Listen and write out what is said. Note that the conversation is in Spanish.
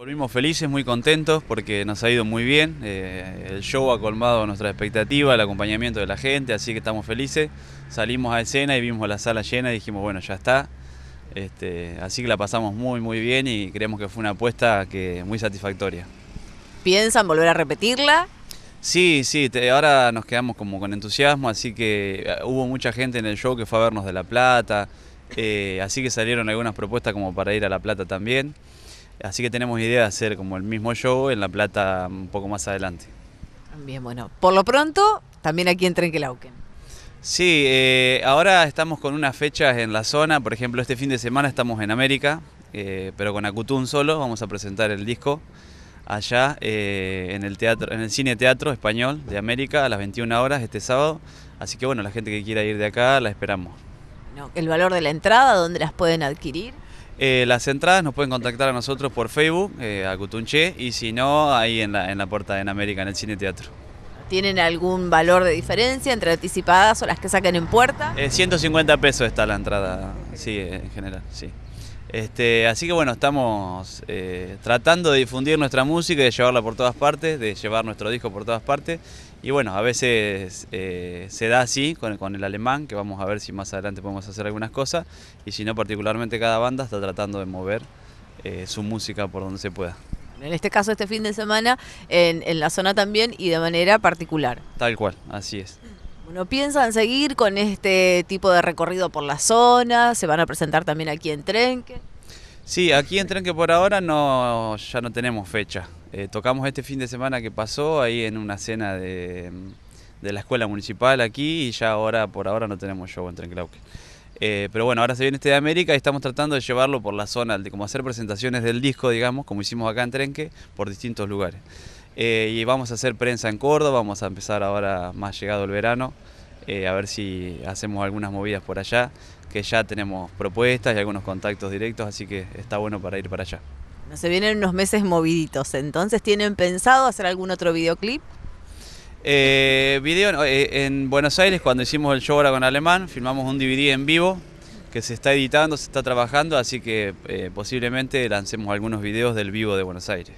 Volvimos felices, muy contentos porque nos ha ido muy bien. Eh, el show ha colmado nuestra expectativa, el acompañamiento de la gente, así que estamos felices. Salimos a escena y vimos la sala llena y dijimos, bueno, ya está. Este, así que la pasamos muy, muy bien y creemos que fue una apuesta que muy satisfactoria. ¿Piensan volver a repetirla? Sí, sí, ahora nos quedamos como con entusiasmo, así que eh, hubo mucha gente en el show que fue a vernos de La Plata, eh, así que salieron algunas propuestas como para ir a La Plata también. Así que tenemos idea de hacer como el mismo show en La Plata un poco más adelante. Bien, bueno, por lo pronto, también aquí en Trenquelauquen. Sí, eh, ahora estamos con unas fechas en la zona, por ejemplo, este fin de semana estamos en América, eh, pero con Acutún solo, vamos a presentar el disco allá eh, en el cine teatro español de América a las 21 horas este sábado. Así que bueno, la gente que quiera ir de acá la esperamos. el valor de la entrada, dónde las pueden adquirir. Eh, las entradas nos pueden contactar a nosotros por Facebook, eh, a Cutunché, y si no, ahí en la, puerta de en América, en el Cine Teatro. ¿Tienen algún valor de diferencia entre anticipadas o las que sacan en puerta? 150 eh, pesos está la entrada, sí, en general, sí. Este, así que bueno, estamos tratando de difundir nuestra música, de llevarla por todas partes, de llevar nuestro disco por todas partes y bueno, a veces eh, se da así con, el alemán, que vamos a ver si más adelante podemos hacer algunas cosas. Y si no, particularmente cada banda está tratando de mover eh, su música por donde se pueda. En este caso, este fin de semana, en, en la zona también y de manera particular. Tal cual, así es. Bueno, ¿piensan seguir con este tipo de recorrido por la zona? ¿Se van a presentar también aquí en Trenque? Sí, aquí en Trenque por ahora no, ya no tenemos fecha. Eh, tocamos este fin de semana que pasó ahí en una cena mm, de, la escuela municipal aquí y ya ahora por ahora no tenemos show en Trenque Eh, pero bueno, ahora se viene este de América y estamos tratando de llevarlo por la zona, de como hacer presentaciones del disco, digamos, como hicimos acá en Trenque, por distintos lugares. Eh, y vamos a hacer prensa en Córdoba, vamos a empezar ahora más llegado el verano, eh, a ver si hacemos algunas movidas por allá que ya tenemos propuestas y algunos contactos directos, así que está bueno para ir para allá. Se vienen unos meses moviditos, entonces ¿tienen pensado hacer algún otro videoclip? Eh, video eh, en Buenos Aires cuando hicimos el show ahora con Alemán, filmamos un DVD en vivo que se está editando, se está trabajando, así que eh, posiblemente lancemos algunos videos del vivo de Buenos Aires.